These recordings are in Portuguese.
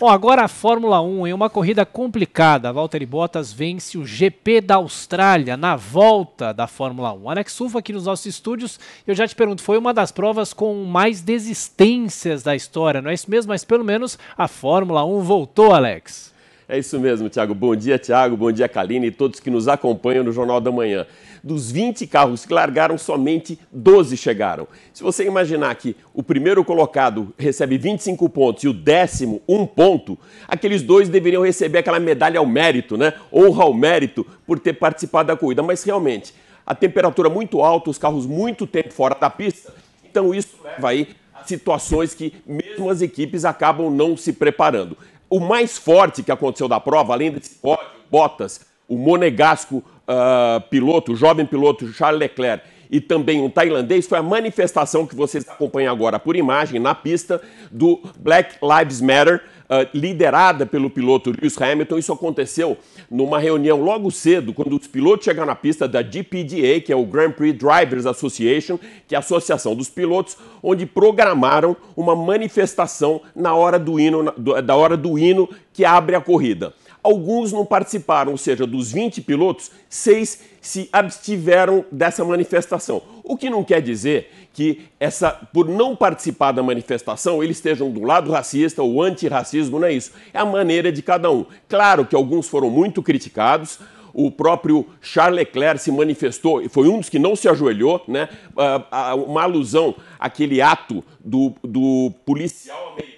Bom, agora a Fórmula 1 em uma corrida complicada. Valtteri Bottas vence o GP da Austrália na volta da Fórmula 1. Alex Sulfa aqui nos nossos estúdios. Eu já te pergunto, foi uma das provas com mais desistências da história, não é isso mesmo? Mas pelo menos a Fórmula 1 voltou, Alex. É isso mesmo, Tiago. Bom dia, Tiago. Bom dia, Kaline e todos que nos acompanham no Jornal da Manhã. Dos 20 carros que largaram, somente 12 chegaram. Se você imaginar que o primeiro colocado recebe 25 pontos e o décimo, um ponto, aqueles dois deveriam receber aquela medalha ao mérito, né? Honra ao mérito por ter participado da corrida. Mas realmente, a temperatura muito alta, os carros muito tempo fora da pista, então isso leva aí a situações que mesmo as equipes acabam não se preparando o mais forte que aconteceu da prova, além desse pódio, Bottas, o monegasco uh, piloto, o jovem piloto Charles Leclerc e também um tailandês, foi a manifestação que vocês acompanham agora por imagem na pista do Black Lives Matter, ah, liderada pelo piloto Lewis Hamilton. Isso aconteceu numa reunião logo cedo, quando os pilotos chegaram na pista da GPDA, que é o Grand Prix Drivers Association, que é a associação dos pilotos, onde programaram uma manifestação na hora do hino, da hora do hino que abre a corrida. Alguns não participaram, ou seja, dos 20 pilotos, seis se abstiveram dessa manifestação. O que não quer dizer que, essa, por não participar da manifestação, eles estejam do lado racista ou antirracismo, não é isso. É a maneira de cada um. Claro que alguns foram muito criticados, o próprio Charles Leclerc se manifestou, e foi um dos que não se ajoelhou, né? Ah, ah, uma alusão àquele ato do, do policial americano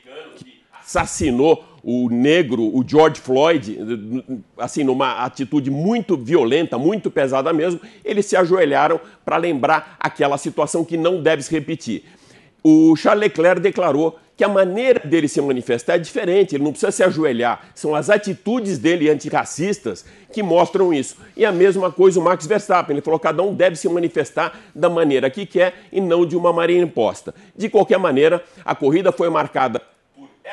assassinou o negro, o George Floyd, assim, numa atitude muito violenta, muito pesada mesmo, eles se ajoelharam para lembrar aquela situação que não deve se repetir. O Charles Leclerc declarou que a maneira dele se manifestar é diferente, ele não precisa se ajoelhar. São as atitudes dele antirracistas que mostram isso. E a mesma coisa o Max Verstappen, ele falou que cada um deve se manifestar da maneira que quer e não de uma maneira imposta. De qualquer maneira, a corrida foi marcada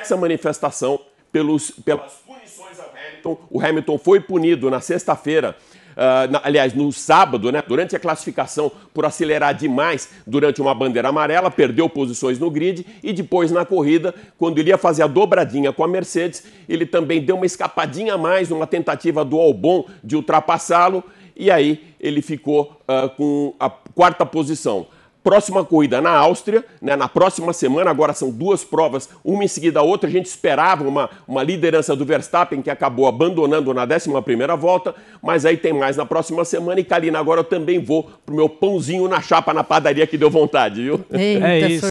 essa manifestação pelos, pelas punições ao Hamilton. O Hamilton foi punido na sexta-feira Uh, aliás, no sábado, né, durante a classificação, por acelerar demais durante uma bandeira amarela, perdeu posições no grid e depois na corrida, quando ele ia fazer a dobradinha com a Mercedes, ele também deu uma escapadinha a mais numa tentativa do Albon de ultrapassá-lo e aí ele ficou uh, com a quarta posição. Próxima corrida na Áustria, né, na próxima semana, agora são duas provas, uma em seguida a outra. A gente esperava uma, uma liderança do Verstappen, que acabou abandonando na 11 volta, mas aí tem mais na próxima semana. E, Karina, agora eu também vou pro meu pãozinho na chapa na padaria que deu vontade, viu? Eita, é isso.